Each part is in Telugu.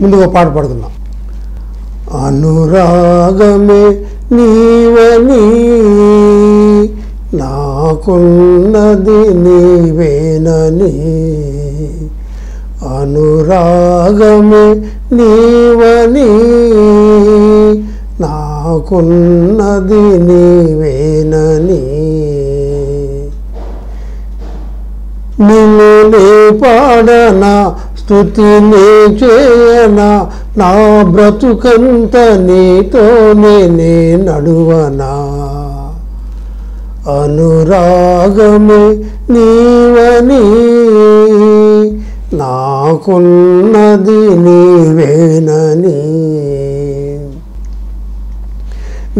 ముందుగా పాట పాడుకుందాం అనురాగమే నీవని నాకున్నది నీవేనని అనురాగమే నీవని నాకున్నది నీవేనని నిన్ను నీ పాడనా స్థుతి నీ చేయనా నా బ్రతుకంత నీతో నే నడువనా అనురాగమే నీవని నాకున్నది నీవేనని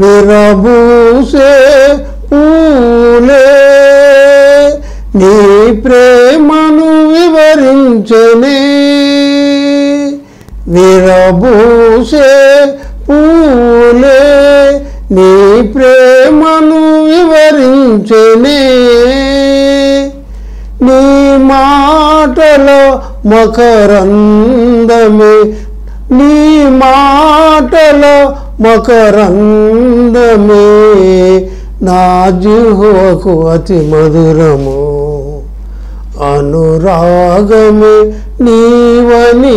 విరబూసే పూలే నీ ప్రేమను వివరించనే విరబూసే పూలే నీ ప్రేమను వివరించనే నీ మాటల మకరందమే నీ మాటల మకరందమే నా జీవకు అతి మధురము అనురాగము నీవని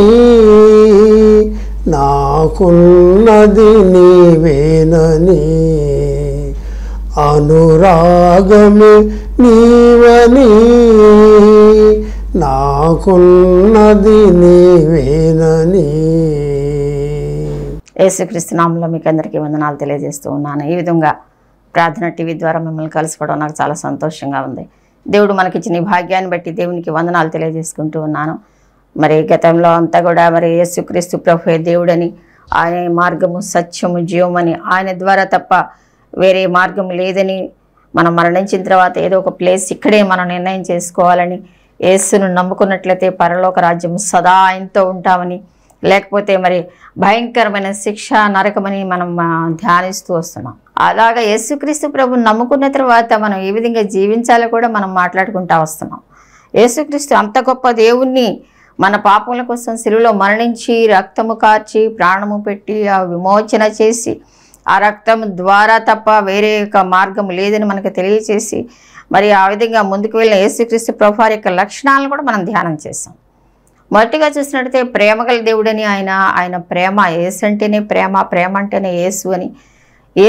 నాకున్నది నీవేనని అనురాగము నీవని నాకున్నది నీవేనని యేసుక్రీస్తునామంలో మీకు అందరికీ వందనాలు తెలియజేస్తూ ఉన్నాను ఈ విధంగా ప్రార్థన టీవీ ద్వారా మిమ్మల్ని కలుసుకోవడం నాకు చాలా సంతోషంగా ఉంది దేవుడు మనకిచ్చిన ఈ భాగ్యాన్ని బట్టి దేవునికి వందనాలు తెలియజేసుకుంటూ ఉన్నాను మరి గతంలో అంతా కూడా మరి యేసుక్రీస్తు ప్రభు దేవుడని ఆయన మార్గము సత్యము జీవమని ఆయన ద్వారా తప్ప వేరే మార్గం లేదని మనం మరణించిన తర్వాత ఏదో ఒక ప్లేస్ ఇక్కడే మనం నిర్ణయం చేసుకోవాలని యేసును నమ్ముకున్నట్లయితే పరలోక రాజ్యం సదా ఆయనతో ఉంటామని లేకపోతే మరి భయంకరమైన శిక్ష నరకమని మనం ధ్యానిస్తూ వస్తున్నాం అలాగా యేసుక్రీస్తు ప్రభు నమ్ముకున్న తర్వాత మనం ఏ విధంగా జీవించాలో కూడా మనం మాట్లాడుకుంటా వస్తున్నాం యేసుక్రీస్తు అంత గొప్ప దేవుణ్ణి మన పాపముల కోసం సిలువలో మరణించి రక్తము కార్చి ప్రాణము పెట్టి ఆ విమోచన చేసి ఆ రక్తం ద్వారా తప్ప వేరే యొక్క మార్గం లేదని మనకు తెలియచేసి మరి ఆ విధంగా ముందుకు వెళ్ళిన యేసుక్రీస్తు ప్రభు యొక్క లక్షణాలను కూడా మనం ధ్యానం చేస్తాం మొదటిగా చూసినట్టయితే ప్రేమగల దేవుడని ఆయన ఆయన ప్రేమ ఏసు అంటేనే ప్రేమ ప్రేమ అంటేనే ఏసు అని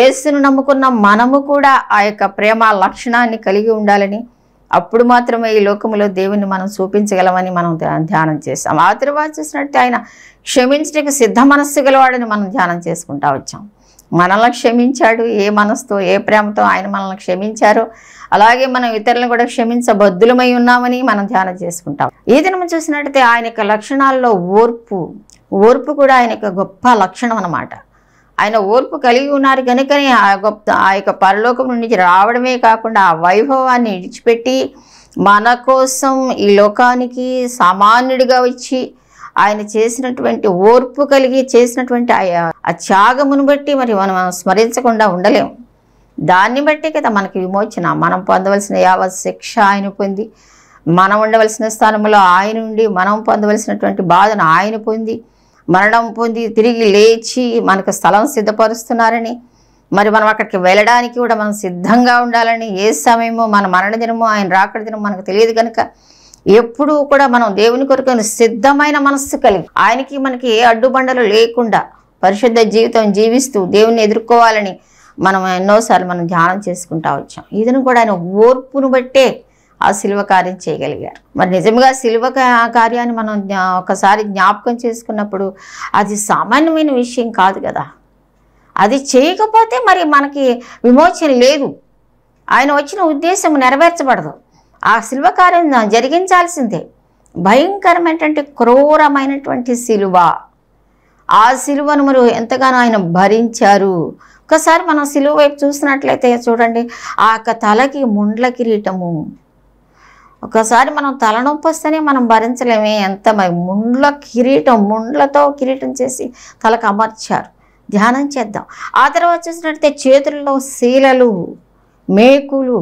ఏసును నమ్ముకున్న మనము కూడా ఆ యొక్క ప్రేమ లక్షణాన్ని కలిగి ఉండాలని అప్పుడు మాత్రమే ఈ లోకంలో దేవుని మనం చూపించగలమని మనం ధ్యానం చేస్తాం ఆ తర్వాత చూసినట్టు ఆయన క్షమించడానికి సిద్ధ మనస్సు గలవాడని మనం ధ్యానం చేసుకుంటా వచ్చాం మనల్ని క్షమించాడు ఏ మనసుతో ఏ ప్రేమతో ఆయన మనల్ని క్షమించారు అలాగే మనం ఇతరులను కూడా క్షమించ బద్దులమై ఉన్నామని మనం ధ్యానం చేసుకుంటాం ఈ దినం చూసినట్టయితే ఆయన యొక్క లక్షణాల్లో ఓర్పు ఓర్పు కూడా ఆయన యొక్క గొప్ప లక్షణం అనమాట ఆయన ఓర్పు కలిగి ఉన్నారు కనుకనే ఆ గొప్ప ఆ యొక్క పరలోకం నుంచి రావడమే కాకుండా ఆ వైభవాన్ని విడిచిపెట్టి మన కోసం ఈ లోకానికి సామాన్యుడిగా వచ్చి ఆయన చేసినటువంటి ఓర్పు కలిగి చేసినటువంటి ఆ త్యాగమును బట్టి మరి మనం స్మరించకుండా ఉండలేము దాన్ని బట్టి కదా మనకి విమోచన మనం పొందవలసిన యావత్ శిక్ష ఆయన పొంది మనం ఉండవలసిన స్థానంలో ఆయన ఉండి మనం పొందవలసినటువంటి బాధను ఆయన పొంది మరణం పొంది తిరిగి లేచి మనకు స్థలం సిద్ధపరుస్తున్నారని మరి మనం అక్కడికి వెళ్ళడానికి కూడా మనం సిద్ధంగా ఉండాలని ఏ సమయమో మన మరణ దినమో ఆయన రాకడ దినమో మనకు తెలియదు కనుక ఎప్పుడూ కూడా మనం దేవుని కొరకు సిద్ధమైన మనస్సు కలిగి ఆయనకి మనకి ఏ అడ్డుబండలు లేకుండా పరిశుద్ధ జీవితం జీవిస్తూ దేవుని ఎదుర్కోవాలని మనం ఎన్నోసార్లు మనం ధ్యానం చేసుకుంటా వచ్చాం ఇదను కూడా ఆయన ఓర్పును బట్టే ఆ శిల్వ కార్యం చేయగలిగారు మరి నిజంగా శిల్వ కార్యాన్ని మనం ఒకసారి జ్ఞాపకం చేసుకున్నప్పుడు అది సామాన్యమైన విషయం కాదు కదా అది చేయకపోతే మరి మనకి విమోచన లేదు ఆయన వచ్చిన ఉద్దేశం నెరవేర్చబడదు ఆ శిల్వ కార్యం జరిగించాల్సిందే భయంకరమైనటువంటి క్రూరమైనటువంటి శిలువ ఆ శిలువను మీరు ఎంతగానో ఆయన భరించారు ఒకసారి మనం శిలువ వైపు చూసినట్లయితే చూడండి ఆ యొక్క తలకి ముండ్ల కిరీటము ఒకసారి మనం తలనొప్పి వస్తేనే మనం భరించలేమే ఎంత ముండ్ల కిరీటం ముండ్లతో కిరీటం చేసి తలకు అమర్చారు ధ్యానం చేద్దాం ఆ తర్వాత చూసినట్లయితే చేతుల్లో శీలలు మేకులు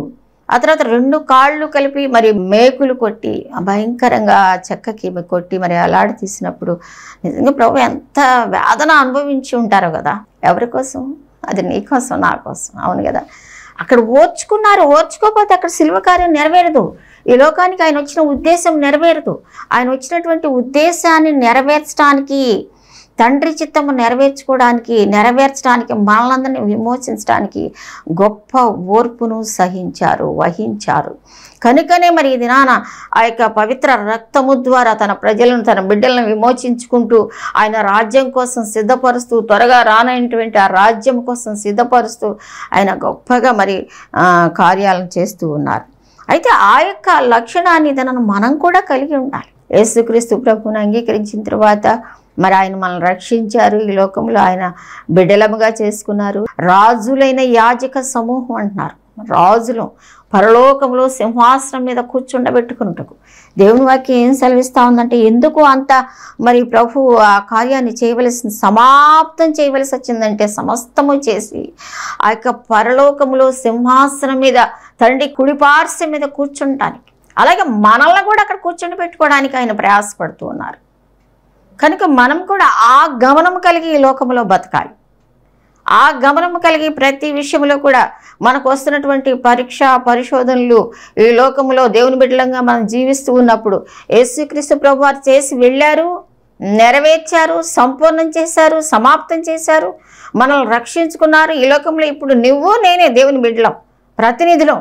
ఆ తర్వాత రెండు కాళ్ళు కలిపి మరి మేకులు కొట్టి భయంకరంగా చెక్కకి కొట్టి మరి అలాడి తీసినప్పుడు నిజంగా ప్రభు ఎంత వేదన అనుభవించి ఉంటారో కదా ఎవరి కోసం అది నీ కోసం నా కోసం అవును కదా అక్కడ ఓర్చుకున్నారు ఓర్చుకోకపోతే అక్కడ శిల్వ కార్యం నెరవేరదు ఈ లోకానికి ఆయన వచ్చిన ఉద్దేశం నెరవేరదు ఆయన వచ్చినటువంటి ఉద్దేశాన్ని నెరవేర్చడానికి తండ్రి చిత్తము నెరవేర్చుకోవడానికి నెరవేర్చడానికి మనలందరిని విమోచించడానికి గొప్ప ఓర్పును సహించారు వహించారు కనుకనే మరి ఈ దినాన ఆ యొక్క పవిత్ర రక్తము ద్వారా తన ప్రజలను తన బిడ్డలను విమోచించుకుంటూ ఆయన రాజ్యం కోసం సిద్ధపరుస్తూ త్వరగా రానైనటువంటి ఆ రాజ్యం కోసం సిద్ధపరుస్తూ ఆయన గొప్పగా మరి కార్యాలను చేస్తూ ఉన్నారు అయితే ఆ యొక్క లక్షణాన్ని తనను మనం కూడా కలిగి ఉండాలి యేసుక్రీస్తు ప్రభుని అంగీకరించిన తర్వాత మరి ఆయన మనల్ని రక్షించారు ఈ లోకంలో ఆయన బిడ్డలముగా చేసుకున్నారు రాజులైన యాజక సమూహం అంటున్నారు రాజులు పరలోకంలో సింహాసనం మీద కూర్చుండబెట్టుకున్నట్టుకు దేవుని వాక్యం ఏం సెలవిస్తూ ఉందంటే ఎందుకు అంత మరి ప్రభు ఆ కార్యాన్ని చేయవలసింది సమాప్తం చేయవలసి వచ్చిందంటే సమస్తము చేసి ఆ యొక్క పరలోకంలో సింహాసనం మీద తండ్రి కుడిపార్శ్వ మీద కూర్చుంటానికి అలాగే మనల్ని కూడా అక్కడ కూర్చుండి పెట్టుకోవడానికి ఆయన ప్రయాసపడుతూ ఉన్నారు కనుక మనం కూడా ఆ గమనం కలిగి ఈ లోకంలో బతకాలి ఆ గమనం కలిగి ప్రతి విషయంలో కూడా మనకు వస్తున్నటువంటి పరీక్ష పరిశోధనలు ఈ లోకంలో దేవుని బిడ్డలంగా మనం జీవిస్తూ ఉన్నప్పుడు యేసుక్రీస్తు ప్రభు వారు చేసి వెళ్ళారు నెరవేర్చారు సంపూర్ణం చేశారు సమాప్తం చేశారు మనల్ని రక్షించుకున్నారు ఈ లోకంలో ఇప్పుడు నువ్వు నేనే దేవుని బిడ్డలం ప్రతినిధులం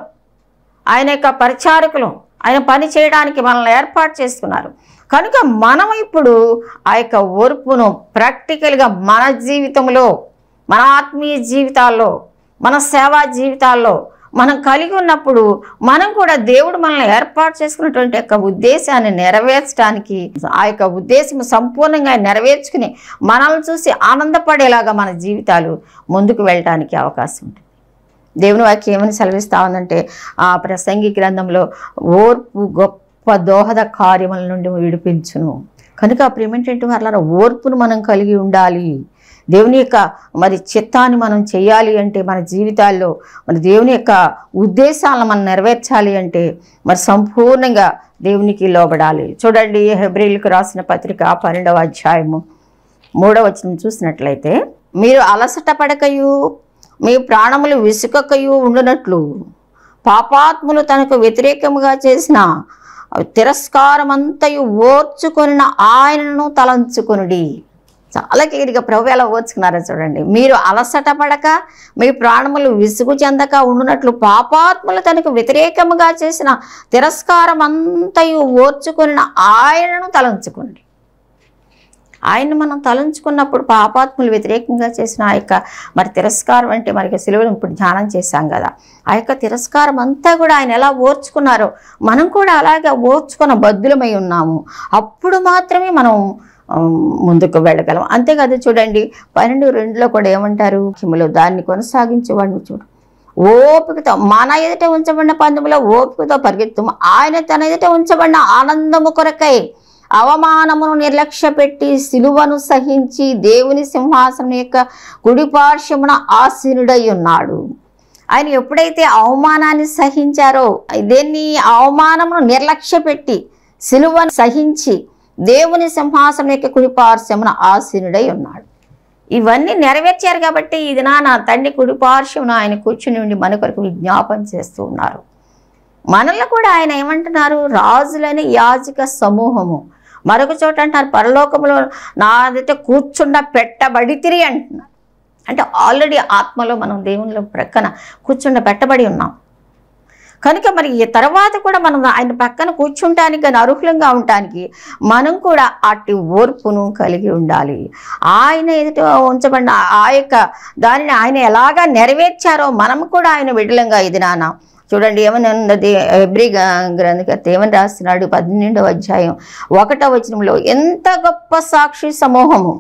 ఆయన యొక్క పరిచారకులు ఆయన పని చేయడానికి మనల్ని ఏర్పాటు చేసుకున్నారు కనుక మనం ఇప్పుడు ఆ యొక్క ఓర్పును ప్రాక్టికల్గా మన జీవితంలో మన ఆత్మీయ జీవితాల్లో మన సేవా జీవితాల్లో మనం కలిగి ఉన్నప్పుడు మనం కూడా దేవుడు మనల్ని ఏర్పాటు చేసుకున్నటువంటి యొక్క ఉద్దేశాన్ని నెరవేర్చడానికి ఆ యొక్క ఉద్దేశం సంపూర్ణంగా నెరవేర్చుకుని మనల్ని చూసి ఆనందపడేలాగా మన జీవితాలు ముందుకు వెళ్ళడానికి అవకాశం ఉంటుంది దేవుని వాక్యం ఏమని సెలవిస్తా ఉందంటే ఆ ప్రసంగి గ్రంథంలో ఓర్పు గొప్ప దోహద కార్యముల నుండి విడిపించును కనుక ప్రియమేంటంటే మరలా ఓర్పును మనం కలిగి ఉండాలి దేవుని యొక్క మరి చిత్తాన్ని మనం చేయాలి అంటే మన జీవితాల్లో మరి దేవుని యొక్క ఉద్దేశాలను మనం నెరవేర్చాలి అంటే మరి సంపూర్ణంగా దేవునికి లోబడాలి చూడండి హెబ్రిల్కి రాసిన పత్రిక పన్నెండవ అధ్యాయము మూడవ వచ్చిన చూసినట్లయితే మీరు అలసట పడకయు మీ ప్రాణములు విసుకకయు ఉండునట్లు పాపాత్ములు తనకు వ్యతిరేకముగా చేసిన అవి తిరస్కారమంతయు ఓర్చుకొనిన ఆయనను తలంచుకునుడి చాలా క్లియర్గా ప్రభు ఎలా ఓర్చుకున్నారో చూడండి మీరు అలసట పడక మీ ప్రాణములు విసుగు చెందక ఉండునట్లు పాపాత్ములు తనకు వ్యతిరేకముగా చేసిన తిరస్కారం అంతయు ఓర్చుకున్న ఆయనను తలంచుకోండి ఆయన్ని మనం తలంచుకున్నప్పుడు పాపాత్ములు వ్యతిరేకంగా చేసిన ఆ యొక్క మరి తిరస్కారం అంటే మరి సెలవులు ఇప్పుడు ధ్యానం చేశాం కదా ఆ యొక్క తిరస్కారం అంతా కూడా ఆయన ఎలా ఓర్చుకున్నారో మనం కూడా అలాగే ఓర్చుకున్న బద్దులమై ఉన్నాము అప్పుడు మాత్రమే మనం ముందుకు వెళ్ళగలం అంతేకాదు చూడండి పన్నెండు రెండులో కూడా ఏమంటారు కిములు దాన్ని కొనసాగించేవాడిని చూడు ఓపికతో మన ఎదుట ఉంచబడిన పందెములో ఓపికతో పరిగెత్తు ఆయన తన ఎదుట ఉంచబడిన ఆనందము కొరకై అవమానమును నిర్లక్ష్యపెట్టి సిలువను సహించి దేవుని సింహాసనం యొక్క కుడి పార్శ్వమున ఆసీనుడై ఉన్నాడు ఆయన ఎప్పుడైతే అవమానాన్ని సహించారో దేన్ని అవమానమును నిర్లక్ష్యపెట్టి సిలువను సహించి దేవుని సింహాసనం యొక్క కుడిపార్శ్వమున ఆసీనుడై ఉన్నాడు ఇవన్నీ నెరవేర్చారు కాబట్టి ఇది నా నా తండ్రి కుడిపార్శ్వమున ఆయన కూర్చుని ఉండి మన కొరకు విజ్ఞాపన చేస్తూ ఉన్నారు మనల్ని కూడా ఆయన ఏమంటున్నారు రాజులని యాజిక సమూహము మరొక చోట అంటున్నారు పరలోకంలో నాదైతే కూర్చున్న పెట్టబడి తిరిగి అంటున్నారు అంటే ఆల్రెడీ ఆత్మలో మనం దేవునిలో ప్రక్కన కూర్చుండ పెట్టబడి ఉన్నాం కనుక మరి ఈ తర్వాత కూడా మనం ఆయన పక్కన కూర్చుంటానికి కానీ అర్హులంగా ఉండటానికి మనం కూడా అట్టి ఓర్పును కలిగి ఉండాలి ఆయన ఎదుట ఉంచబడిన ఆ యొక్క దానిని ఆయన ఎలాగా నెరవేర్చారో మనం కూడా ఆయన విడలంగా ఇది నానా చూడండి ఏమని ఉన్నది ఎబ్రి గ్రంథకర్త ఏమని రాస్తున్నాడు పన్నెండవ అధ్యాయం ఒకటవ వచనంలో ఎంత గొప్ప సాక్షి సమూహము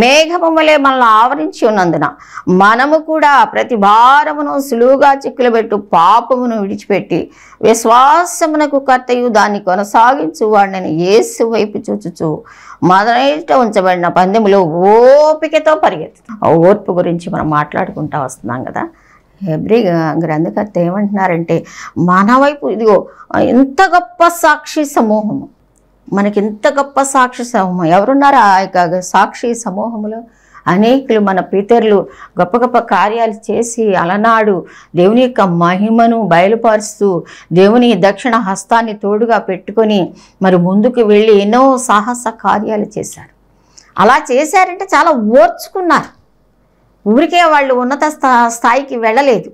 మేఘము వలె మనల్ని ఆవరించి ఉన్నందున మనము కూడా ప్రతి భారమును సులువుగా చిక్కులబెట్టు పాపమును విడిచిపెట్టి విశ్వాసమునకు కర్తయు దాన్ని కొనసాగించువాడిని ఏసు వైపు చూచుచు మొదట ఉంచబడిన పందెములో ఓపికతో పరిగెత్తు ఓర్పు గురించి మనం మాట్లాడుకుంటా వస్తున్నాం కదా హెబ్రి గ్రంథకర్త ఏమంటున్నారంటే మన వైపు ఇదిగో ఇంత గొప్ప సాక్షి సమూహము మనకి ఇంత గొప్ప సాక్షి సమూహం ఎవరున్నారు ఆ యొక్క సాక్షి సమూహంలో అనేకులు మన పితరులు గొప్ప గొప్ప కార్యాలు చేసి అలనాడు దేవుని యొక్క మహిమను బయలుపరుస్తూ దేవుని దక్షిణ హస్తాన్ని తోడుగా పెట్టుకొని మరి ముందుకు వెళ్ళి ఎన్నో సాహస కార్యాలు చేశారు అలా చేశారంటే చాలా ఓర్చుకున్నారు ఊరికే వాళ్ళు ఉన్నత స్థాయికి వెళ్ళలేదు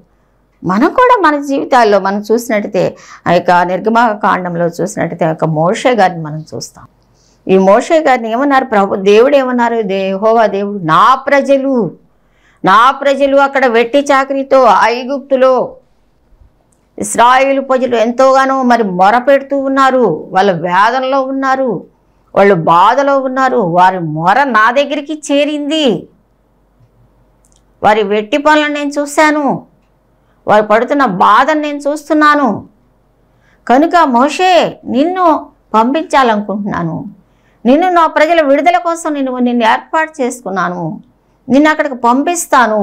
మనం కూడా మన జీవితాల్లో మనం చూసినట్టయితే ఆ యొక్క నిర్గమా కాండంలో చూసినట్టయితే ఆ యొక్క మోషే గారిని మనం చూస్తాం ఈ మోషే గారిని ఏమన్నారు ప్రభు దేవుడు ఏమన్నారు దేహోవా దేవుడు నా ప్రజలు నా ప్రజలు అక్కడ వెట్టి చాకరీతో ఐగుప్తులో ఇస్రాయిల్ ప్రజలు ఎంతోగానో మరి పెడుతూ ఉన్నారు వాళ్ళ వేదనలో ఉన్నారు వాళ్ళు బాధలో ఉన్నారు వారి మొర నా దగ్గరికి చేరింది వారి వెట్టి పనులను నేను చూశాను వారు పడుతున్న బాధను నేను చూస్తున్నాను కనుక మోషే నిన్ను పంపించాలనుకుంటున్నాను నిన్ను నా ప్రజల విడుదల కోసం నేను నిన్ను ఏర్పాటు చేసుకున్నాను నిన్ను అక్కడికి పంపిస్తాను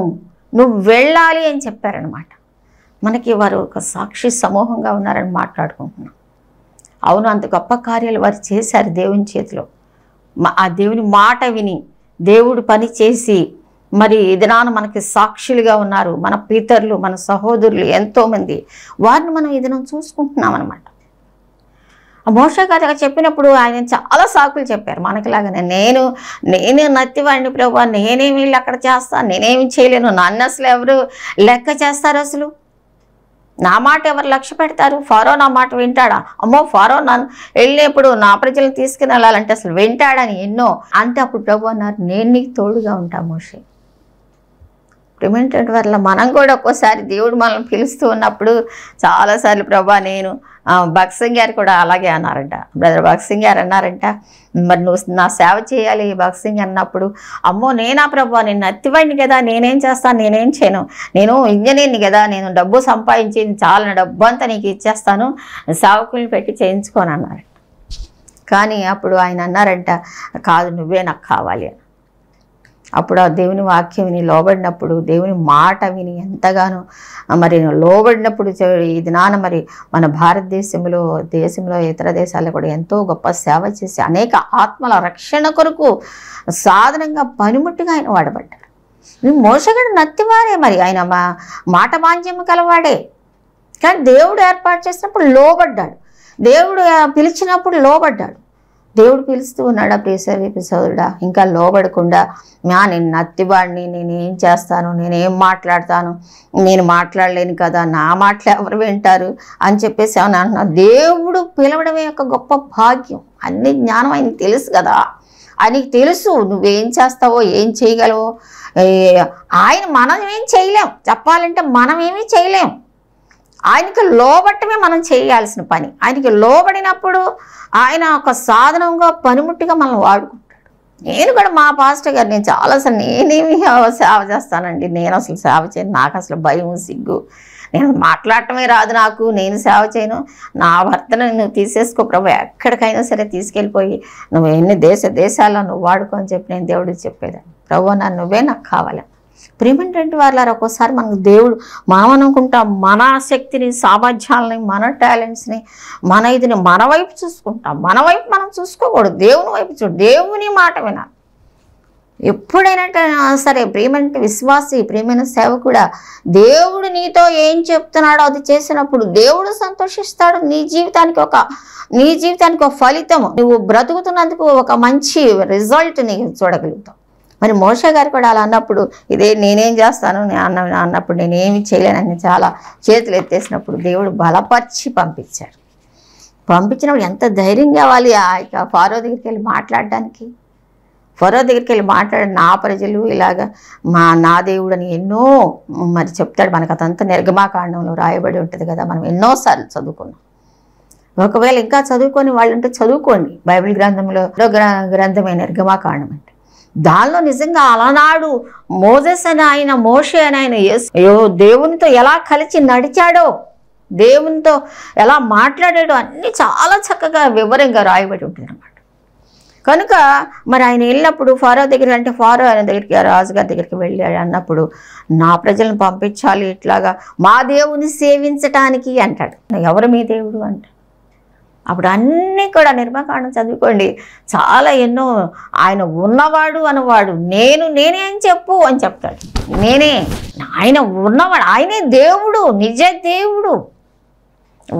నువ్వు వెళ్ళాలి అని చెప్పారనమాట మనకి వారు ఒక సాక్షి సమూహంగా ఉన్నారని మాట్లాడుకుంటున్నాం అవును అంత గొప్ప కార్యాలు వారు చేశారు దేవుని చేతిలో ఆ దేవుని మాట విని దేవుడు పని చేసి మరి దినాన మనకి సాక్షులుగా ఉన్నారు మన పితరులు మన సహోదరులు ఎంతోమంది వారిని మనం ఇదనం చూసుకుంటున్నాం అనమాట మోషా గారు చెప్పినప్పుడు ఆయన చాలా సాకులు చెప్పారు మనకిలాగానే నేను నేను నత్తివాడిని ప్రభు నేనేమి వీళ్ళు అక్కడ చేస్తాను నేనేమి చేయలేను నన్ను అసలు ఎవరు లెక్క చేస్తారు అసలు నా మాట ఎవరు లక్ష్య పెడతారు ఫారో నా మాట వింటాడా అమ్మో ఫారో నన్ను వెళ్ళినప్పుడు నా ప్రజలను తీసుకుని వెళ్ళాలంటే అసలు వింటాడని ఎన్నో అంటే అప్పుడు ప్రభు అన్నారు నేను నీకు తోడుగా ఉంటా మోషే ప్రేమించడం వల్ల మనం కూడా ఒక్కోసారి దేవుడు మనల్ని పిలుస్తూ ఉన్నప్పుడు చాలాసార్లు ప్రభా నేను భక్సింగ్ గారు కూడా అలాగే అన్నారంట బ్రదర్ భక్సింగ్ గారు అన్నారంట మరి నువ్వు నా సేవ చేయాలి భక్సింగ్ అన్నప్పుడు అమ్మో నేనా ప్రభా నేను నత్తివాడిని కదా నేనేం చేస్తాను నేనేం చేయను నేను ఇంజనీర్ని కదా నేను డబ్బు సంపాదించి చాలా డబ్బు అంతా నీకు ఇచ్చేస్తాను సేవకుల్ని పెట్టి చేయించుకోను అన్నారంట కానీ అప్పుడు ఆయన అన్నారంట కాదు నువ్వే నాకు కావాలి అప్పుడు ఆ దేవుని వాక్యం విని లోబడినప్పుడు దేవుని మాట విని ఎంతగానో మరి లోబడినప్పుడు ఈ దినాన మరి మన భారతదేశంలో దేశంలో ఇతర దేశాల్లో కూడా ఎంతో గొప్ప సేవ చేసి అనేక ఆత్మల రక్షణ కొరకు సాధనంగా పనిముట్టుగా ఆయన వాడబడ్డాడు మోసగడు నత్తివారే మరి ఆయన మా మాట మాంద్యం కలవాడే కానీ దేవుడు ఏర్పాటు చేసినప్పుడు లోబడ్డాడు దేవుడు పిలిచినప్పుడు లోబడ్డాడు దేవుడు పిలుస్తూ ఉన్నాడా ప్రియ సోదరుడా ఇంకా లోబడకుండా నా నేను నత్తివాడిని నేనేం చేస్తాను నేనేం మాట్లాడతాను నేను మాట్లాడలేను కదా నా మాటలు ఎవరు వింటారు అని చెప్పేసి అని అంటున్నా దేవుడు పిలవడమే యొక్క గొప్ప భాగ్యం అన్ని జ్ఞానం ఆయన తెలుసు కదా ఆయనకి తెలుసు నువ్వేం చేస్తావో ఏం చేయగలవో ఆయన మనం ఏం చేయలేం చెప్పాలంటే మనం ఏమీ చేయలేం ఆయనకి లోబట్టమే మనం చేయాల్సిన పని ఆయనకి లోబడినప్పుడు ఆయన ఒక సాధనంగా పనిముట్టిగా మనం వాడుకుంటాడు నేను కూడా మా పాస్టర్ గారు నేను చాలా అసలు నేనేమి సేవ చేస్తానండి నేను అసలు సేవ చేయను నాకు అసలు భయం సిగ్గు నేను మాట్లాడటమే రాదు నాకు నేను సేవ చేయను నా భర్తను నువ్వు తీసేసుకో ప్రభు ఎక్కడికైనా సరే తీసుకెళ్ళిపోయి నువ్వు ఎన్ని దేశ దేశాల్లో నువ్వు వాడుకో అని చెప్పి నేను దేవుడికి చెప్పేదాన్ని ప్రభు నా నువ్వే నాకు కావాలి ప్రేమంటే వాళ్ళ ఒక్కోసారి మనకు దేవుడు మనం అనుకుంటాం మన శక్తిని సామర్థ్యాలని మన టాలెంట్స్ని మన ఇదిని మన వైపు చూసుకుంటాం మన వైపు మనం చూసుకోకూడదు దేవుని వైపు చూ దేవుని మాట వినాలి ఎప్పుడైనా సరే ప్రేమంటే విశ్వాసి ప్రేమైన కూడా దేవుడు నీతో ఏం చెప్తున్నాడో అది చేసినప్పుడు దేవుడు సంతోషిస్తాడు నీ జీవితానికి ఒక నీ జీవితానికి ఒక ఫలితం నువ్వు బ్రతుకుతున్నందుకు ఒక మంచి రిజల్ట్ చూడగలుగుతావు మరి మోషా గారు కూడా అలా అన్నప్పుడు ఇదే నేనేం చేస్తాను అన్న అన్నప్పుడు నేనేమి చేయలేనని చాలా చేతులు ఎత్తేసినప్పుడు దేవుడు బలపరిచి పంపించాడు పంపించినప్పుడు ఎంత ధైర్యం కావాలి ఆ యొక్క ఫారో దగ్గరికి వెళ్ళి మాట్లాడడానికి ఫరో దగ్గరికి వెళ్ళి మాట్లాడి నా ప్రజలు ఇలాగ మా నా దేవుడు అని ఎన్నో మరి చెప్తాడు మనకు అదంతా నిర్గమాకాండంలో రాయబడి ఉంటుంది కదా మనం ఎన్నోసార్లు చదువుకున్నాం ఒకవేళ ఇంకా చదువుకొని వాళ్ళు ఉంటే చదువుకోండి బైబిల్ గ్రంథంలో గ్రంథమైన నిర్గమాకాండం అంటే దానిలో నిజంగా అలనాడు మోజస్ అని ఆయన మోషే అని ఆయన దేవునితో ఎలా కలిసి నడిచాడో దేవునితో ఎలా మాట్లాడాడో అన్ని చాలా చక్కగా వివరంగా రాయబడి ఉంటుందన్నమాట కనుక మరి ఆయన వెళ్ళినప్పుడు ఫారో దగ్గర అంటే ఫారో ఆయన దగ్గరికి రాజుగారి దగ్గరికి వెళ్ళాడు అన్నప్పుడు నా ప్రజలను పంపించాలి ఇట్లాగా మా దేవుని సేవించటానికి అంటాడు ఎవరు మీ దేవుడు అంటాడు అప్పుడు అన్నీ కూడా నిర్మకాండం చదువుకోండి చాలా ఎన్నో ఆయన ఉన్నవాడు అనవాడు నేను అని చెప్పు అని చెప్తాడు నేనే ఆయన ఉన్నవాడు ఆయనే దేవుడు నిజ దేవుడు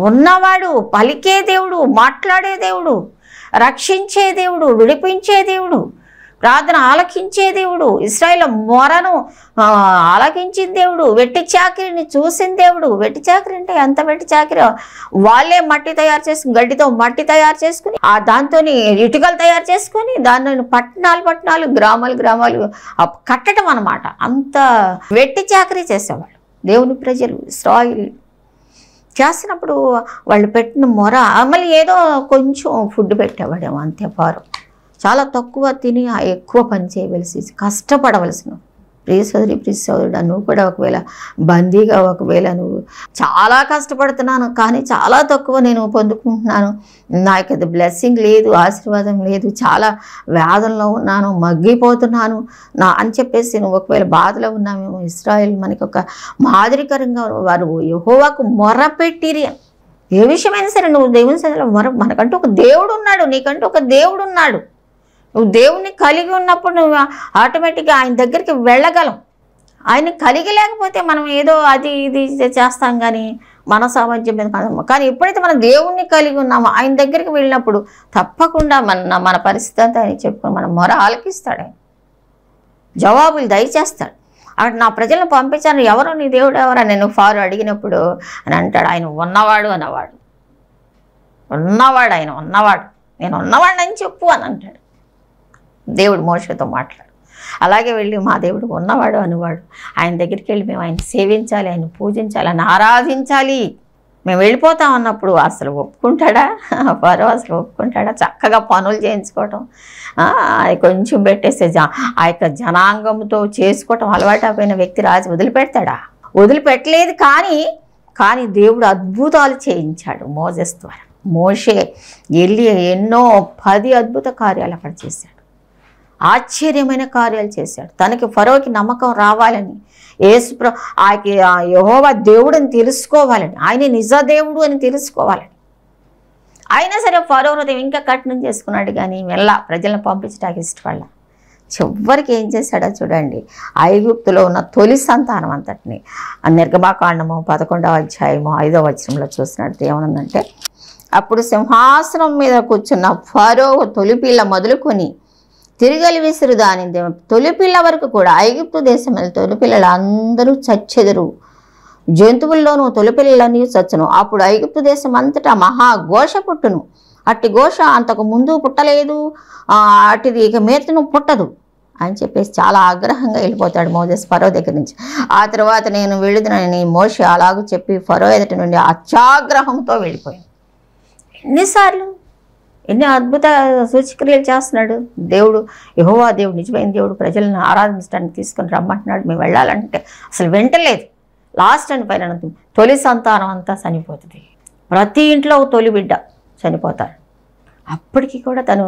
ఉన్నవాడు పలికే దేవుడు మాట్లాడే దేవుడు రక్షించే దేవుడు విడిపించే దేవుడు ప్రార్థన ఆలకించే దేవుడు ఇస్రాయిల్ మొరను ఆలకించిన దేవుడు వెట్టి చాకరిని చూసిన దేవుడు వెట్టి చాకరి అంటే ఎంత వెట్టి చాకరి వాళ్ళే మట్టి తయారు చేసుకుని గడ్డితో మట్టి తయారు చేసుకుని ఆ దాంతో ఇటుకలు తయారు చేసుకుని దాని పట్టణాలు పట్టణాలు గ్రామాలు గ్రామాలు కట్టడం అనమాట అంత వెట్టి చాకరి చేసేవాళ్ళు దేవుని ప్రజలు ఇస్రాయిల్ చేసినప్పుడు వాళ్ళు పెట్టిన మొర మళ్ళీ ఏదో కొంచెం ఫుడ్ పెట్టేవాడేమో అంతే పారు చాలా తక్కువ తిని ఎక్కువ పని చేయవలసి కష్టపడవలసిన ప్రియ సోదరి ప్రియ సోదరుడు నువ్వు కూడా ఒకవేళ బందీగా ఒకవేళ నువ్వు చాలా కష్టపడుతున్నాను కానీ చాలా తక్కువ నేను పొందుకుంటున్నాను నాకు అది బ్లెస్సింగ్ లేదు ఆశీర్వాదం లేదు చాలా వ్యాధంలో ఉన్నాను మగ్గిపోతున్నాను నా అని చెప్పేసి నువ్వు ఒకవేళ బాధలో ఉన్నామేమో ఇస్రాయల్ మనకి ఒక మాదిరికరంగా వారు యహోవాకు మొరపెట్టిరి ఏ విషయమైనా సరే నువ్వు దేవుని సరే మొర మనకంటూ ఒక దేవుడు ఉన్నాడు నీకంటూ ఒక దేవుడు ఉన్నాడు నువ్వు దేవుణ్ణి కలిగి ఉన్నప్పుడు నువ్వు ఆటోమేటిక్గా ఆయన దగ్గరికి వెళ్ళగలం ఆయన కలిగి లేకపోతే మనం ఏదో అది ఇది చేస్తాం కానీ మన సామర్థ్యం మీద కాదు కానీ ఎప్పుడైతే మనం దేవుణ్ణి కలిగి ఉన్నామో ఆయన దగ్గరికి వెళ్ళినప్పుడు తప్పకుండా మన మన పరిస్థితి అంతా ఆయన చెప్పుకొని మన మొర ఆలకిస్తాడు జవాబులు దయచేస్తాడు అక్కడ నా ప్రజలను పంపించాను ఎవరు నీ దేవుడు ఎవరు నేను ఫారు అడిగినప్పుడు అని అంటాడు ఆయన ఉన్నవాడు అన్నవాడు ఉన్నవాడు ఆయన ఉన్నవాడు నేను ఉన్నవాడు అని చెప్పు అని అంటాడు దేవుడు మోసతో మాట్లాడు అలాగే వెళ్ళి మా దేవుడు ఉన్నవాడు అనేవాడు ఆయన దగ్గరికి వెళ్ళి మేము ఆయన సేవించాలి ఆయన పూజించాలి ఆయన ఆరాధించాలి మేము వెళ్ళిపోతాం అన్నప్పుడు అసలు ఒప్పుకుంటాడా వారు అసలు ఒప్పుకుంటాడా చక్కగా పనులు చేయించుకోవటం కొంచెం పెట్టేస్తే జ ఆ యొక్క జనాంగంతో చేసుకోవటం అలవాటు అయిపోయిన వ్యక్తి రాజు వదిలిపెడతాడా వదిలిపెట్టలేదు కానీ కానీ దేవుడు అద్భుతాలు చేయించాడు మోజస్ ద్వారా మోషే వెళ్ళి ఎన్నో పది అద్భుత కార్యాలు అక్కడ చేశాడు ఆశ్చర్యమైన కార్యాలు చేశాడు తనకి ఫరోకి నమ్మకం రావాలని ఏసుప్ర ఆకి యహోవా దేవుడని తెలుసుకోవాలని ఆయన నిజదేవుడు అని తెలుసుకోవాలని అయినా సరే ఫరో హృదయం ఇంకా కఠినం చేసుకున్నాడు కానీ మెల్ల ప్రజలను పంపించడానికి ఇష్టపడ చివరికి ఏం చేశాడో చూడండి ఐగుప్తులో ఉన్న తొలి సంతానం అంతటిని నిర్గమాకాండము పదకొండవ అధ్యాయము ఐదవ వచనంలో చూసినట్టు ఏమనుందంటే అప్పుడు సింహాసనం మీద కూర్చున్న ఫరో తొలిపిల్ల మొదలుకొని తిరగలి విసురు దాని తొలిపిల్ల వరకు కూడా ఐగిప్తు దేశం తొలిపిల్లలు అందరూ చచ్చెదరు జంతువుల్లోనూ తొలిపిల్లలన్నీ చచ్చను అప్పుడు ఐగిప్తు దేశం అంతటా మహా ఘోష పుట్టును అట్టి ఘోష అంతకు ముందు పుట్టలేదు అటిది ఇక మేతను పుట్టదు అని చెప్పేసి చాలా ఆగ్రహంగా వెళ్ళిపోతాడు మోజెస్ ఫరో దగ్గర నుంచి ఆ తర్వాత నేను వెళ్ళుదనని మోషి అలాగూ చెప్పి ఫరో ఎదుటి నుండి అత్యాగ్రహంతో వెళ్ళిపోయాను ఎన్నిసార్లు ఎన్ని అద్భుత సూచక్రియలు చేస్తున్నాడు దేవుడు యహోవా దేవుడు నిజమైన దేవుడు ప్రజలను ఆరాధించడానికి తీసుకొని రమ్మంటున్నాడు మేము వెళ్ళాలంటే అసలు వెంటలేదు లాస్ట్ అని పైన తొలి సంతానం అంతా చనిపోతుంది ప్రతి ఇంట్లో తొలి బిడ్డ చనిపోతారు అప్పటికి కూడా తను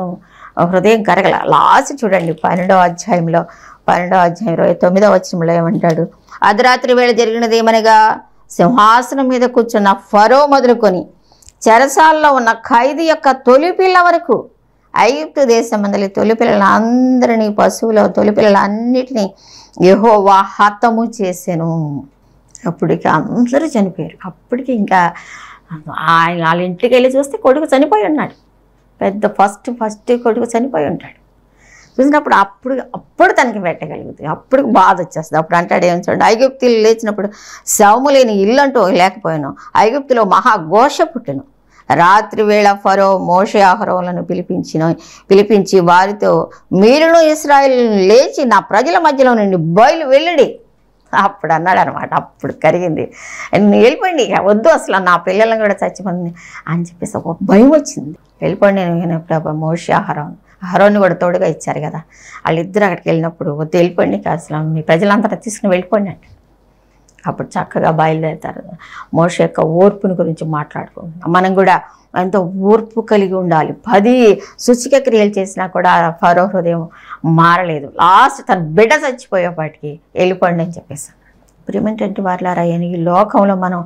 హృదయం కరగల లాస్ట్ చూడండి పన్నెండవ అధ్యాయంలో పన్నెండవ అధ్యాయం ఇరవై తొమ్మిదవ వచ్చంలో ఏమంటాడు అర్ధరాత్రి వేళ జరిగినది ఏమనగా సింహాసనం మీద కూర్చున్న ఫరో మొదలుకొని చెరసాల్లో ఉన్న ఖైదీ యొక్క తొలి పిల్ల వరకు ఐగుప్తు మందలి తొలి పిల్లలందరినీ అందరినీ పశువుల తొలి పిల్లలన్నిటినీ యహోవా వాహతము చేశాను అప్పటికి అందరూ చనిపోయారు అప్పటికి ఇంకా ఆయన వాళ్ళ ఇంటికి వెళ్ళి చూస్తే కొడుకు చనిపోయి ఉన్నాడు పెద్ద ఫస్ట్ ఫస్ట్ కొడుకు చనిపోయి ఉంటాడు చూసినప్పుడు అప్పుడు అప్పుడు తనకి పెట్టగలుగుతుంది అప్పుడు బాధ వచ్చేస్తుంది అప్పుడు అంటాడు ఏం చూడండి ఐగుప్తులు లేచినప్పుడు శవము లేని ఇల్లు అంటూ లేకపోయాను ఐగుప్తులో మహాఘోష పుట్టను రాత్రివేళ ఫరో మోషే ఆహరోలను పిలిపించిన పిలిపించి వారితో మీరును ఇస్రాయిల్ లేచి నా ప్రజల మధ్యలో నుండి బయలు వెళ్ళడి అప్పుడు అన్నాడు అనమాట అప్పుడు కరిగింది నేను వద్దు అసలు నా పిల్లలను కూడా చచ్చిపోయింది అని చెప్పేసి ఒక భయం వచ్చింది వెళ్ళిపోండి నేను మోషి ఆహారం ఆహారాన్ని కూడా తోడుగా ఇచ్చారు కదా వాళ్ళిద్దరు అక్కడికి వెళ్ళినప్పుడు వద్దు వెళ్ళిపోండి అసలు మీ ప్రజలంతా తీసుకుని వెళ్ళిపోండి అంటే అప్పుడు చక్కగా బయలుదేరుతారు మోష యొక్క ఓర్పుని గురించి మాట్లాడుకుంటున్నాం మనం కూడా ఎంతో ఓర్పు కలిగి ఉండాలి పది శుచిక క్రియలు చేసినా కూడా ఫరో హృదయం మారలేదు లాస్ట్ తన బిడ్డ చచ్చిపోయేపాటికి వెళ్ళిపోండి అని ప్రిమెంటెంట్ ప్రియమైనటువంటి అని ఈ లోకంలో మనం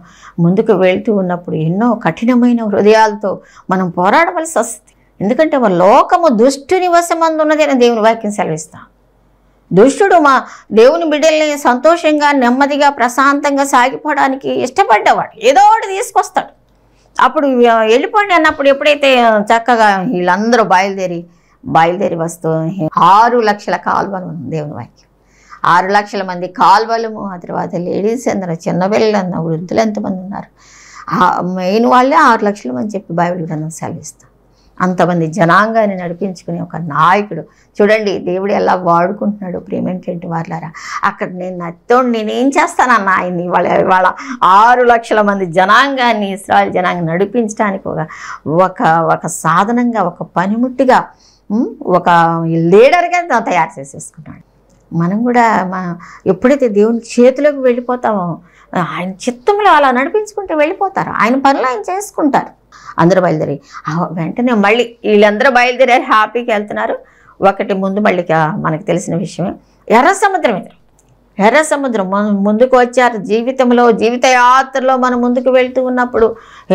ముందుకు వెళ్తూ ఉన్నప్పుడు ఎన్నో కఠినమైన హృదయాలతో మనం పోరాడవలసి వస్తుంది ఎందుకంటే లోకము దుష్టు నివసమందు అని దేవుని వాక్యం సెలవిస్తాను దుష్టుడు మా దేవుని బిడ్డల్ని సంతోషంగా నెమ్మదిగా ప్రశాంతంగా సాగిపోవడానికి ఇష్టపడ్డవాడు ఏదో ఒకటి తీసుకొస్తాడు అప్పుడు వెళ్ళిపోండి అన్నప్పుడు ఎప్పుడైతే చక్కగా వీళ్ళందరూ బయలుదేరి బయలుదేరి వస్తూ ఆరు లక్షల కాలువలు దేవుని వాక్యం ఆరు లక్షల మంది కాలువలు ఆ తర్వాత లేడీస్ అందరూ చిన్నపిల్లలు అన్న వృద్ధులు ఎంతమంది ఉన్నారు మెయిన్ వాళ్ళే ఆరు లక్షల మంది చెప్పి బైబిల్ గ్రంథం సెలవిస్తాం అంతమంది జనాంగాన్ని నడిపించుకునే ఒక నాయకుడు చూడండి దేవుడు ఎలా వాడుకుంటున్నాడు ప్రేమేంటంటే వాళ్ళారా అక్కడ నేను నత్తోడు నేనేం చేస్తానన్న ఆయన్ని వాళ్ళ వాళ్ళ ఆరు లక్షల మంది జనాంగాన్ని ఇస్రాయల్ జనాంగం నడిపించడానికి ఒక ఒక ఒక సాధనంగా ఒక పనిముట్టిగా ఒక లీడర్గా తయారు చేసేసుకున్నాడు మనం కూడా మా ఎప్పుడైతే దేవుని చేతిలోకి వెళ్ళిపోతామో ఆయన చిత్తంలో అలా నడిపించుకుంటూ వెళ్ళిపోతారు ఆయన పనులు ఆయన చేసుకుంటారు అందరూ బయలుదేరి వెంటనే మళ్ళీ వీళ్ళందరూ బయలుదేరారు హ్యాపీకి వెళ్తున్నారు ఒకటి ముందు మళ్ళీ మనకు తెలిసిన విషయమే ఎర్ర సముద్రం ఎదురు ఎర్ర సముద్రం మనం ముందుకు వచ్చారు జీవితంలో జీవితయాత్రలో మనం ముందుకు వెళ్తూ ఉన్నప్పుడు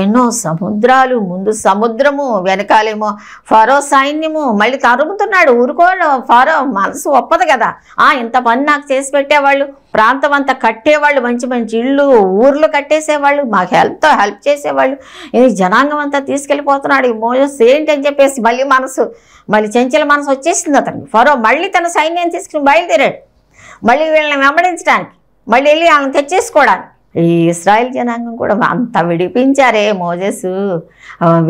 ఎన్నో సముద్రాలు ముందు సముద్రము వెనకాలేమో ఫరో సైన్యము మళ్ళీ తరుముతున్నాడు ఊరుకో ఫరో మనసు ఒప్పదు కదా ఆ ఇంత పని నాకు చేసి పెట్టేవాళ్ళు ప్రాంతం అంతా కట్టేవాళ్ళు మంచి మంచి ఇళ్ళు ఊర్లు కట్టేసేవాళ్ళు మాకు హెల్ప్తో హెల్ప్ చేసేవాళ్ళు ఈ జనాంగం అంతా తీసుకెళ్ళిపోతున్నాడు ఈ మోజస్ ఏంటి అని చెప్పేసి మళ్ళీ మనసు మళ్ళీ చెంచల మనసు వచ్చేసింది అతనికి ఫరో మళ్ళీ తన సైన్యం తీసుకుని బయలుదేరాడు మళ్ళీ వీళ్ళని వెంబడించడానికి మళ్ళీ వెళ్ళి వాళ్ళని తెచ్చేసుకోవడానికి ఈ ఇస్రాయల్ జనాంగం కూడా అంత విడిపించారే మోజెస్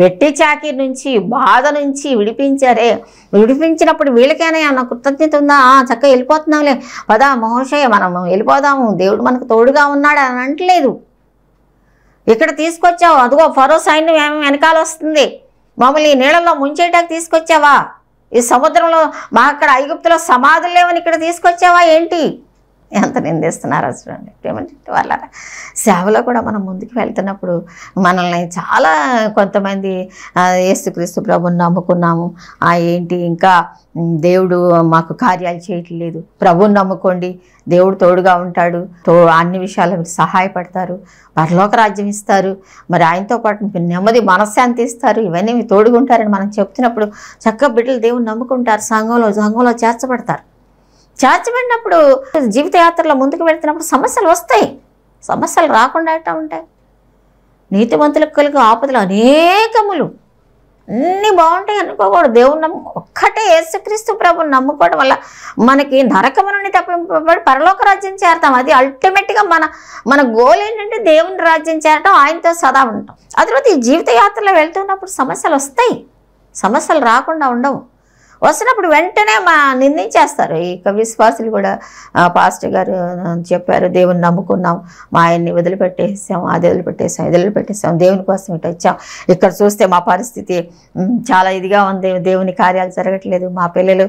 వెట్టి చాకి నుంచి బాధ నుంచి విడిపించారే విడిపించినప్పుడు వీళ్ళకైనా ఏమన్నా కృతజ్ఞత ఉందా చక్కగా వెళ్ళిపోతున్నాంలే పదా మోషయ్య మనము వెళ్ళిపోదాము దేవుడు మనకు తోడుగా ఉన్నాడు అని అంటలేదు ఇక్కడ తీసుకొచ్చావు అదిగో ఫరో సైన్యం వెనకాల వస్తుంది మమ్మల్ని నీళ్ళల్లో ముంచేటాకు తీసుకొచ్చావా ఈ సముద్రంలో మా అక్కడ ఐగుప్తులో సమాధులు లేవని ఇక్కడ తీసుకొచ్చావా ఏంటి ఎంత నిందిస్తున్నారు చూడండి ప్రేమంటే వాళ్ళ సేవలో కూడా మనం ముందుకు వెళ్తున్నప్పుడు మనల్ని చాలా కొంతమంది ఏసుక్రీస్తు ప్రభుని నమ్ముకున్నాము ఆ ఏంటి ఇంకా దేవుడు మాకు కార్యాలు చేయట్లేదు ప్రభుని నమ్ముకోండి దేవుడు తోడుగా ఉంటాడు తో అన్ని విషయాలు సహాయపడతారు పరలోక రాజ్యం ఇస్తారు మరి ఆయనతో పాటు నెమ్మది మనశ్శాంతి ఇస్తారు ఇవన్నీ తోడుగా ఉంటారని మనం చెప్తున్నప్పుడు చక్కగా బిడ్డలు దేవుని నమ్ముకుంటారు సంఘంలో సంఘంలో చేర్చబడతారు జీవిత జీవితయాత్రలో ముందుకు వెళుతున్నప్పుడు సమస్యలు వస్తాయి సమస్యలు రాకుండా ఎట్టా ఉంటాయి నీతివంతులకు కలిగే ఆపదలు అనేకములు అన్నీ బాగుంటాయి అనుకోకూడదు దేవుని నమ్ము ఒక్కటే యేసుక్రీస్తు ప్రభుని నమ్ముకోవడం వల్ల మనకి నరకము నుండి తప్పింపబడి పరలోక రాజ్యం చేరతాం అది అల్టిమేట్గా మన మన గోల్ ఏంటంటే దేవుని రాజ్యం చేరటం ఆయనతో సదా ఉంటాం ఆ తర్వాత ఈ జీవిత యాత్రలో వెళ్తున్నప్పుడు సమస్యలు వస్తాయి సమస్యలు రాకుండా ఉండవు వస్తున్నప్పుడు వెంటనే మా నిందించేస్తారు ఇక విశ్వాసులు కూడా పాస్టర్ గారు చెప్పారు దేవుని నమ్ముకున్నాం మా ఆయన్ని వదిలిపెట్టేసాం అది వదిలిపెట్టేసాం ఇది వదిలిపెట్టేసాం దేవుని కోసం ఇటు వచ్చాం ఇక్కడ చూస్తే మా పరిస్థితి చాలా ఇదిగా ఉంది దేవుని కార్యాలు జరగట్లేదు మా పిల్లలు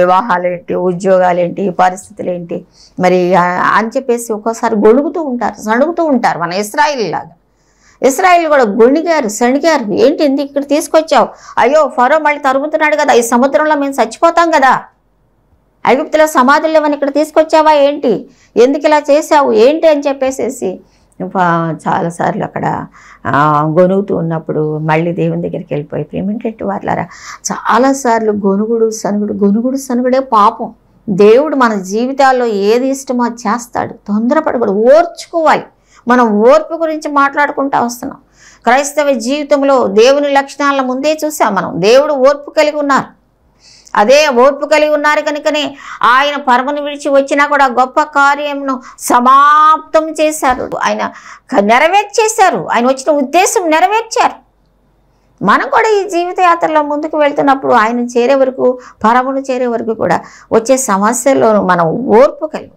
వివాహాలు ఏంటి ఉద్యోగాలు ఏంటి పరిస్థితులు ఏంటి మరి అని చెప్పేసి ఒక్కోసారి గొడుగుతూ ఉంటారు సణుగుతూ ఉంటారు మన ఇస్రాయిల్ లాగా ఇస్రాయిల్ కూడా గుణిగారు సణిగారు ఏంటి ఎందుకు ఇక్కడ తీసుకొచ్చావు అయ్యో ఫరో మళ్ళీ తరుగుతున్నాడు కదా ఈ సముద్రంలో మేము చచ్చిపోతాం కదా అగుప్తిలో సమాధులు లేవని ఇక్కడ తీసుకొచ్చావా ఏంటి ఎందుకు ఇలా చేసావు ఏంటి అని చెప్పేసేసి చాలాసార్లు అక్కడ గొనుగుతూ ఉన్నప్పుడు మళ్ళీ దేవుని దగ్గరికి వెళ్ళిపోయి ప్రేమింటెట్టు వాళ్ళారా చాలాసార్లు గొనుగుడు సనుగుడు గొనుగుడు సనుగుడే పాపం దేవుడు మన జీవితాల్లో ఏది ఇష్టమో చేస్తాడు తొందరపడకూడదు ఓర్చుకోవాలి మనం ఓర్పు గురించి మాట్లాడుకుంటూ వస్తున్నాం క్రైస్తవ జీవితంలో దేవుని లక్షణాల ముందే చూసాం మనం దేవుడు ఓర్పు కలిగి ఉన్నారు అదే ఓర్పు కలిగి ఉన్నారు కనుకనే ఆయన పరమను విడిచి వచ్చినా కూడా గొప్ప కార్యంను సమాప్తం చేశారు ఆయన నెరవేర్చేశారు ఆయన వచ్చిన ఉద్దేశం నెరవేర్చారు మనం కూడా ఈ జీవితయాత్రలో ముందుకు వెళ్తున్నప్పుడు ఆయన చేరే వరకు పరమును చేరే వరకు కూడా వచ్చే సమస్యల్లో మనం ఓర్పు కలిగి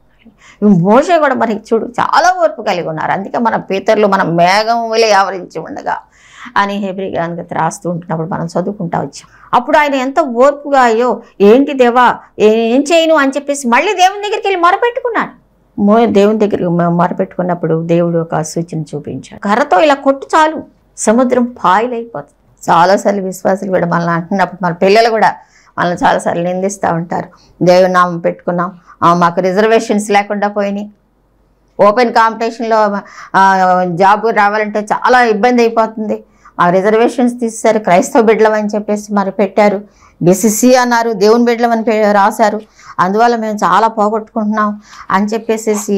మోషే కూడా మనకి చూడు చాలా ఓర్పు కలిగి ఉన్నారు అందుకే మన పీతర్లు మన మేఘం వలె ఆవరించి ఉండగా అని హెబ్రి గానికి రాస్తూ ఉంటున్నప్పుడు మనం చదువుకుంటా వచ్చాం అప్పుడు ఆయన ఎంత ఓర్పుగా అయ్యో ఏంటి దేవా ఏం చేయను అని చెప్పేసి మళ్ళీ దేవుని దగ్గరికి వెళ్ళి మొరపెట్టుకున్నాను దేవుని దగ్గరికి మొరపెట్టుకున్నప్పుడు దేవుడు ఒక సూచన చూపించాడు కర్రతో ఇలా కొట్టు చాలు సముద్రం పాయిలైపోతుంది చాలాసార్లు విశ్వాసులు కూడా మనల్ని అంటున్నప్పుడు మన పిల్లలు కూడా మనల్ని చాలాసార్లు నిందిస్తూ ఉంటారు నామం పెట్టుకున్నాం మాకు రిజర్వేషన్స్ లేకుండా పోయినాయి ఓపెన్ కాంపిటీషన్లో జాబ్ రావాలంటే చాలా ఇబ్బంది అయిపోతుంది ఆ రిజర్వేషన్స్ తీసేశారు క్రైస్తవ బిడ్డలం అని చెప్పేసి మరి పెట్టారు బీసీసీ అన్నారు దేవుని బిడ్డలం అని రాశారు అందువల్ల మేము చాలా పోగొట్టుకుంటున్నాం అని చెప్పేసి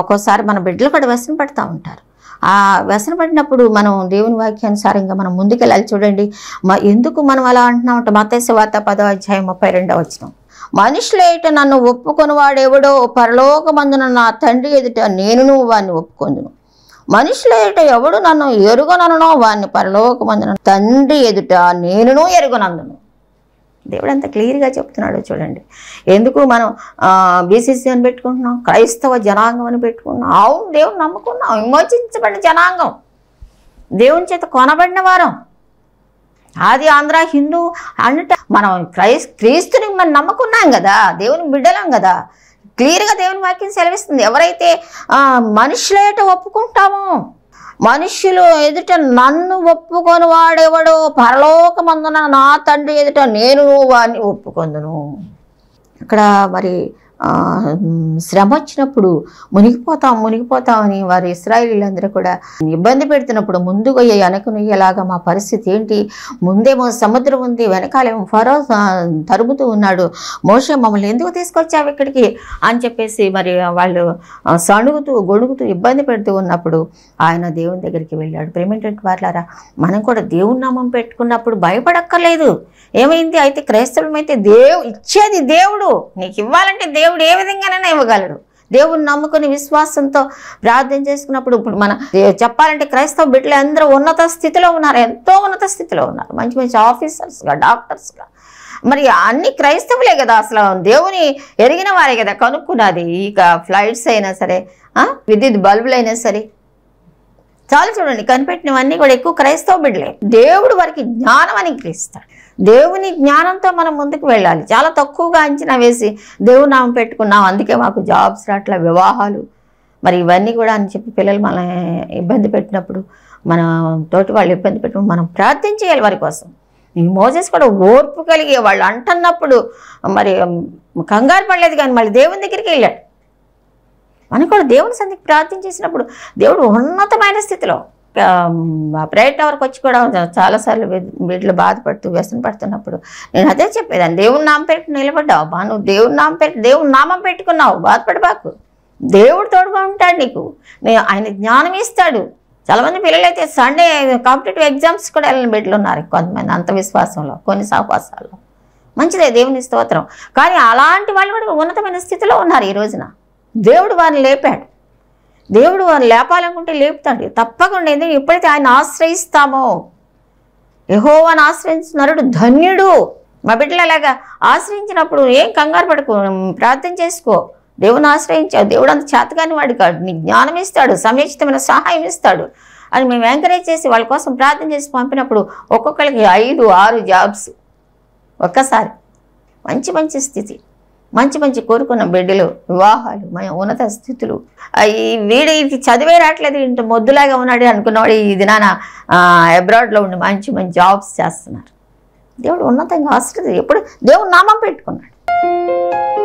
ఒక్కోసారి మన బిడ్డలు కూడా వ్యసన పెడతా ఉంటారు ఆ వ్యసన పడినప్పుడు మనం దేవుని వాక్యానుసారంగా మనం ముందుకెళ్ళాలి చూడండి మా ఎందుకు మనం అలా అంటున్నాం అంటే మతేశ వార్త పదో అధ్యాయం ముప్పై రెండవ వచ్చినాం మనుషులేట నన్ను ఒప్పుకొనివాడెవడో పరలోకమందున నా తండ్రి ఎదుట నేనును వాడిని ఒప్పుకొందును మనుషులేట ఎవడు నన్ను ఎరుగనను వాడిని పరలోకమందున తండ్రి ఎదుట నేనును ఎరుగనందును దేవుడు అంత క్లియర్గా చెప్తున్నాడు చూడండి ఎందుకు మనం బీసీసీ అని పెట్టుకుంటున్నాం క్రైస్తవ జనాంగం అని పెట్టుకున్నాం అవును దేవుడు నమ్ముకున్నాం విమోచించబడిన జనాంగం దేవుని చేత కొనబడిన వారం ఆది ఆంధ్ర హిందూ అంట మనం క్రైస్ క్రీస్తుని మనం నమ్ముకున్నాం కదా దేవుని బిడ్డలం కదా క్లియర్గా దేవుని వాక్యం సెలవిస్తుంది ఎవరైతే మనుషులేట ఒప్పుకుంటామో మనుష్యులు ఎదుట నన్ను ఒప్పుకొని వాడెవడో పరలోకమందున నా తండ్రి ఎదుట నేను వాడిని ఒప్పుకొందును ఇక్కడ మరి శ్రమ వచ్చినప్పుడు మునిగిపోతాం మునిగిపోతామని వారు ఇస్రాయలీలందరూ కూడా ఇబ్బంది పెడుతున్నప్పుడు ముందుగా వెనక నొయ్యేలాగా మా పరిస్థితి ఏంటి ముందేమో సముద్రం ఉంది వెనకాలేమో ఫరో తరుముతూ ఉన్నాడు మోస మమ్మల్ని ఎందుకు తీసుకొచ్చావు ఇక్కడికి అని చెప్పేసి మరి వాళ్ళు సణుగుతూ గొడుగుతూ ఇబ్బంది పెడుతూ ఉన్నప్పుడు ఆయన దేవుని దగ్గరికి వెళ్ళాడు ప్రేమేంటే వాళ్ళారా మనం కూడా దేవుని నామం పెట్టుకున్నప్పుడు భయపడక్కర్లేదు ఏమైంది అయితే క్రైస్తవం అయితే దేవు ఇచ్చేది దేవుడు నీకు ఇవ్వాలంటే దేవుడు దేవుడు ఏ విధంగానైనా ఇవ్వగలడు దేవుడు నమ్ముకుని విశ్వాసంతో ప్రార్థన చేసుకున్నప్పుడు ఇప్పుడు మన చెప్పాలంటే క్రైస్తవ బిడ్డలు అందరూ ఉన్నత స్థితిలో ఉన్నారు ఎంతో ఉన్నత స్థితిలో ఉన్నారు మంచి మంచి ఆఫీసర్స్గా డాక్టర్స్గా మరి అన్ని క్రైస్తవులే కదా అసలు దేవుని ఎరిగిన వారే కదా కనుక్కున్నది ఇక ఫ్లైట్స్ అయినా సరే విద్యుత్ బల్బులు అయినా సరే చాలు చూడండి కనిపెట్టినవన్నీ కూడా ఎక్కువ క్రైస్తవ బిడ్డలే దేవుడు వారికి జ్ఞానం అని ఇస్తాడు దేవుని జ్ఞానంతో మనం ముందుకు వెళ్ళాలి చాలా తక్కువగా అంచనా వేసి నామం పెట్టుకున్నాం అందుకే మాకు జాబ్స్ రాట్ల వివాహాలు మరి ఇవన్నీ కూడా అని చెప్పి పిల్లలు మన ఇబ్బంది పెట్టినప్పుడు మన తోటి వాళ్ళు ఇబ్బంది పెట్టినప్పుడు మనం ప్రార్థన చేయాలి వారి కోసం ఈ మోజెస్ కూడా ఓర్పు కలిగి వాళ్ళు అంటున్నప్పుడు మరి కంగారు పడలేదు కానీ మళ్ళీ దేవుని దగ్గరికి వెళ్ళాడు మనం కూడా దేవుని సంధికి ప్రార్థన చేసినప్పుడు దేవుడు ఉన్నతమైన స్థితిలో ప్రైవేట్ వరకు వచ్చి కూడా చాలాసార్లు వీటిలో బాధపడుతూ వ్యసన పడుతున్నప్పుడు నేను అదే చెప్పేదాన్ని దేవుడి నామం పెట్టి నిలబడ్డావు బా నువ్వు దేవుడి నామం పెట్టి దేవుడి నామం పెట్టుకున్నావు బాధపడబాకు దేవుడు తోడుగా ఉంటాడు నీకు ఆయన జ్ఞానం ఇస్తాడు చాలామంది పిల్లలైతే సండే కాంపిటేటివ్ ఎగ్జామ్స్ కూడా వెళ్ళిన బిడ్డలు ఉన్నారు కొంతమంది అంత విశ్వాసంలో కొన్ని సహవాసాల్లో మంచిదే దేవుని స్తోత్రం కానీ అలాంటి వాళ్ళు కూడా ఉన్నతమైన స్థితిలో ఉన్నారు ఈ రోజున దేవుడు వారిని లేపాడు దేవుడు వాళ్ళు లేపాలనుకుంటే లేపుతాడు తప్పకుండా ఎందుకంటే ఎప్పుడైతే ఆయన ఆశ్రయిస్తామో యహోవాను ఆశ్రయించిన నరుడు ధన్యుడు మా బిడ్డలలాగా ఆశ్రయించినప్పుడు ఏం కంగారు పడుకో ప్రార్థన చేసుకో దేవుని ఆశ్రయించావు దేవుడు అంత చేతగాని వాడు కాడు నీ జ్ఞానం ఇస్తాడు సమీక్షితమైన సహాయం ఇస్తాడు అని మేము ఎంకరేజ్ చేసి వాళ్ళ కోసం ప్రార్థన చేసి పంపినప్పుడు ఒక్కొక్కరికి ఐదు ఆరు జాబ్స్ ఒక్కసారి మంచి మంచి స్థితి మంచి మంచి కోరుకున్న బిడ్డలు వివాహాలు మన ఉన్నత స్థితులు వీడి చదివే రావట్లేదు ఇంత మొద్దులాగా ఉన్నాడు అనుకున్నవాడు ఈ దినాన అబ్రాడ్లో ఉండి మంచి మంచి జాబ్స్ చేస్తున్నారు దేవుడు ఉన్నతంగా ఆశ్రది ఎప్పుడు దేవుడు నామం పెట్టుకున్నాడు